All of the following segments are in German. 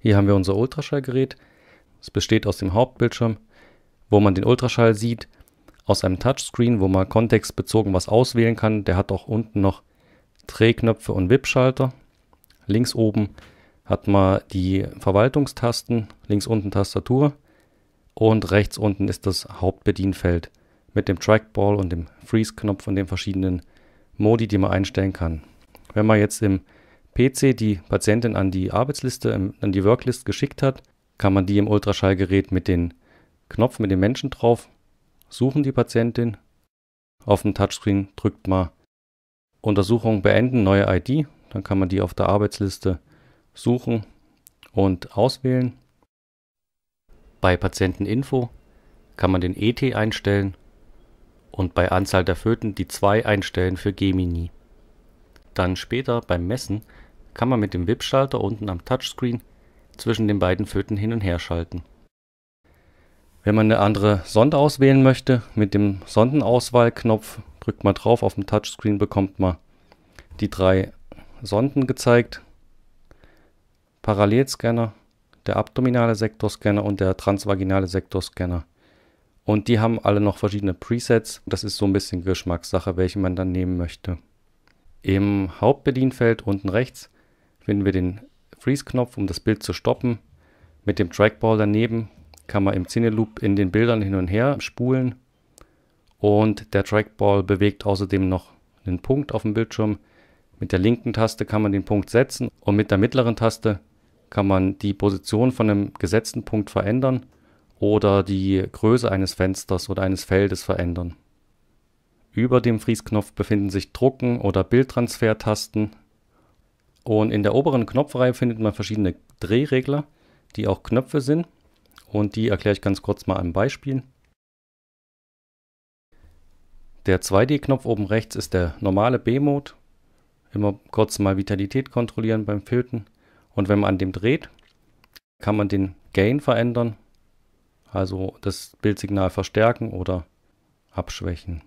Hier haben wir unser Ultraschallgerät. Es besteht aus dem Hauptbildschirm, wo man den Ultraschall sieht, aus einem Touchscreen, wo man kontextbezogen was auswählen kann. Der hat auch unten noch Drehknöpfe und WIP-Schalter. Links oben hat man die Verwaltungstasten, links unten Tastatur und rechts unten ist das Hauptbedienfeld mit dem Trackball und dem Freeze-Knopf und den verschiedenen Modi, die man einstellen kann. Wenn man jetzt im PC die Patientin an die Arbeitsliste, ähm, an die Worklist geschickt hat, kann man die im Ultraschallgerät mit dem Knopf mit dem Menschen drauf suchen, die Patientin. Auf dem Touchscreen drückt man Untersuchung beenden, neue ID. Dann kann man die auf der Arbeitsliste suchen und auswählen. Bei Patienteninfo kann man den ET einstellen und bei Anzahl der Föten die 2 einstellen für Gemini. Dann später beim Messen kann man mit dem WIP-Schalter unten am Touchscreen zwischen den beiden Föten hin und her schalten. Wenn man eine andere Sonde auswählen möchte, mit dem Sondenauswahlknopf drückt man drauf auf dem Touchscreen, bekommt man die drei Sonden gezeigt. Parallelscanner, der abdominale Sektorscanner und der transvaginale Sektorscanner. Und die haben alle noch verschiedene Presets. Das ist so ein bisschen Geschmackssache, welche man dann nehmen möchte. Im Hauptbedienfeld unten rechts finden wir den Freeze-Knopf, um das Bild zu stoppen. Mit dem Trackball daneben kann man im Cine-Loop in den Bildern hin und her spulen. Und der Trackball bewegt außerdem noch einen Punkt auf dem Bildschirm. Mit der linken Taste kann man den Punkt setzen und mit der mittleren Taste kann man die Position von einem gesetzten Punkt verändern oder die Größe eines Fensters oder eines Feldes verändern. Über dem Fries-Knopf befinden sich Drucken- oder Bildtransfer-Tasten, und in der oberen Knopfreihe findet man verschiedene Drehregler, die auch Knöpfe sind. Und die erkläre ich ganz kurz mal am Beispiel. Der 2D-Knopf oben rechts ist der normale B-Mode. Immer kurz mal Vitalität kontrollieren beim Föten. Und wenn man an dem dreht, kann man den Gain verändern. Also das Bildsignal verstärken oder abschwächen.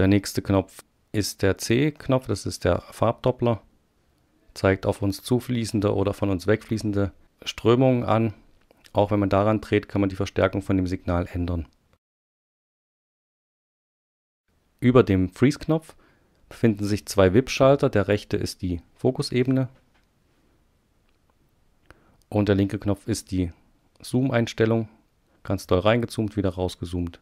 Der nächste Knopf ist der C-Knopf, das ist der Farbdoppler. Zeigt auf uns zufließende oder von uns wegfließende Strömungen an. Auch wenn man daran dreht, kann man die Verstärkung von dem Signal ändern. Über dem Freeze-Knopf befinden sich zwei WIP-Schalter. Der rechte ist die Fokusebene und der linke Knopf ist die Zoom-Einstellung. Ganz doll reingezoomt, wieder rausgezoomt.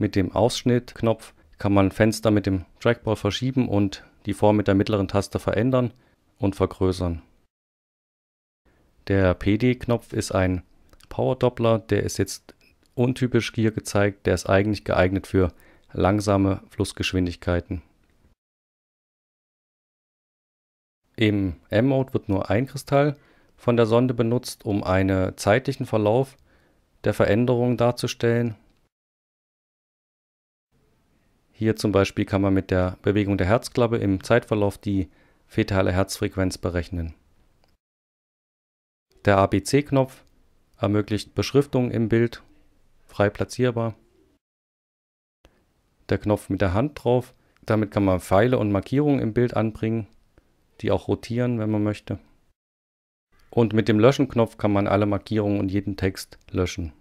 Mit dem Ausschnittknopf kann man Fenster mit dem Trackball verschieben und die Form mit der mittleren Taste verändern und vergrößern. Der PD-Knopf ist ein Power-Doppler, der ist jetzt untypisch hier gezeigt, der ist eigentlich geeignet für langsame Flussgeschwindigkeiten. Im M-Mode wird nur ein Kristall von der Sonde benutzt, um einen zeitlichen Verlauf der Veränderungen darzustellen. Hier zum Beispiel kann man mit der Bewegung der Herzklappe im Zeitverlauf die fetale Herzfrequenz berechnen. Der ABC-Knopf ermöglicht Beschriftung im Bild, frei platzierbar. Der Knopf mit der Hand drauf, damit kann man Pfeile und Markierungen im Bild anbringen, die auch rotieren, wenn man möchte. Und mit dem Löschen-Knopf kann man alle Markierungen und jeden Text löschen.